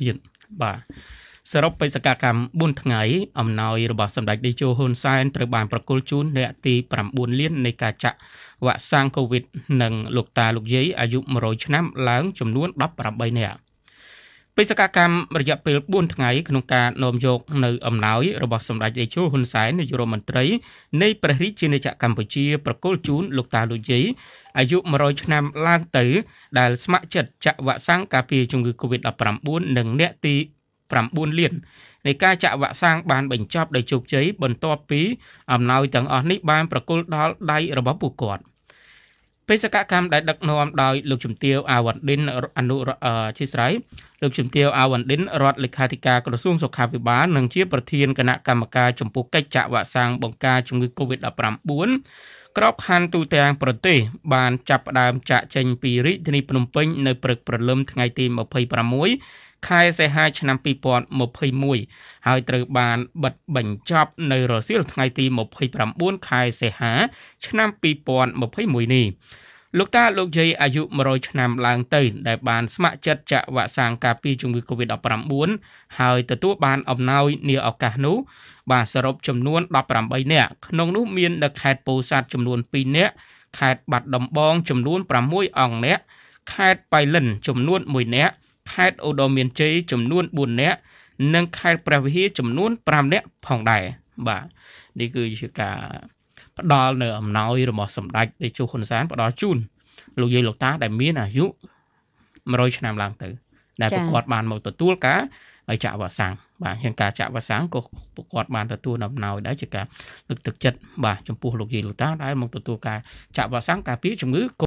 ទៀតបាទសរុបបេសកកម្ម4ថ្ងៃអំណោយរបស់សម្ដេចតេជោហ៊ុនសែនត្រូវបានប្រគល់ជូនរយៈទី9លាននៃការចាក់វ៉ាក់សាំងកូវីដនិងលោក តាលោកយាយអាយុ100ឆ្នាំ ឡើងចំនួន18នាក់បេសកកម្មរយៈពេល4ថ្ងៃក្នុងការនាំយកនៅអំណោយរបស់សម្ដេចតេជោហ៊ុនសែននាយករដ្ឋមន្ត្រី នៃព្រះរាជាណាចក្រកម្ពុជាប្រកល់ជូនលោកតាលោកយាយអាយុ100ឆ្នាំឡើងទៅដែលស្ម័គ្រចិត្តចាក់វ៉ាក់សាំងការពារជំងឺ Covid-19 និងអ្នកទី9លាននៃការចាក់វ៉ាក់សាំងបានបញ្ចប់ដោយជោគជ័យបន្ទាប់ពី អំណោយទាំងអស់នេះបានប្រគល់ដល់ដៃរបស់ពួកគាត់។បេសកកម្មដែលដឹកនាំដោយលោកជំទាវអាវ៉ាន់ឌិនអនុជាស្រ័យលោកជំទាវអាវ៉ាន់ឌិនរដ្ឋលេខាធិការក្រសួងសុខាភិបាលនិងជាប្រធានគណៈកម្មការចំពោះកិច្ចចាក់វ៉ាក់សាំងបង្ការជំងឺ Covid-19 ក្របខ័ណ្ឌទូទាំងប្រទេស បានចាប់ផ្ដើមចាក់ចេញពីរាជធានីភ្នំពេញ នៅព្រឹកព្រលឹមថ្ងៃទី26ខែសីហាឆ្នាំ2021ហើយត្រូវបានបិទបញ្ចប់នៅរសៀលថ្ងៃទី29ខែសីហា ឆ្នាំ2021នេះលោកតាលោកយាយអាយុ100ឆ្នាំឡើងទៅដែលបានស្ម័គ្រចិត្តចាក់វ៉ាក់សាំងការពារជំងឺ Covid-19 ហើយទទួលបានអំណោយនាឱកាសនោះបាទសរុបចំនួន18នាក់ក្នុងនោះមាននៅខេត្តពោធិ៍សាត់ចំនួន2នាក់ខេត្តបាត់ដំបងចំនួន6អង្គនាក់ខេត្តបៃលិន ចំនួន1នាក់ខេត្តឧត្តរមានជ័យចំនួន4នាក់និងខេត្តព្រះវិហារចំនួន5នាក់ផងដែរបាទនេះគឺជាការផ្ដល់នៅអំណោយរបស់សម្ដេចតេជោហ៊ុនសែនផ្ដល់ជូនលោកយាយលោកតាដែលមានអាយុ100ឆ្នាំឡើងទៅ ដែលប្រកាសបានមកទទួលការហើយចាក់វ៉ាក់សាំងបាទជាងការចាក់វ៉ាក់សាំងក៏ប្រកាសបានទទួលអំណោយដែរជាការលើកទឹកចិត្តបាទចំពោះលោកយាយលោកតាដែលមកទទួលការ ចាក់វ៉ាក់សាំងការពារជំងឺ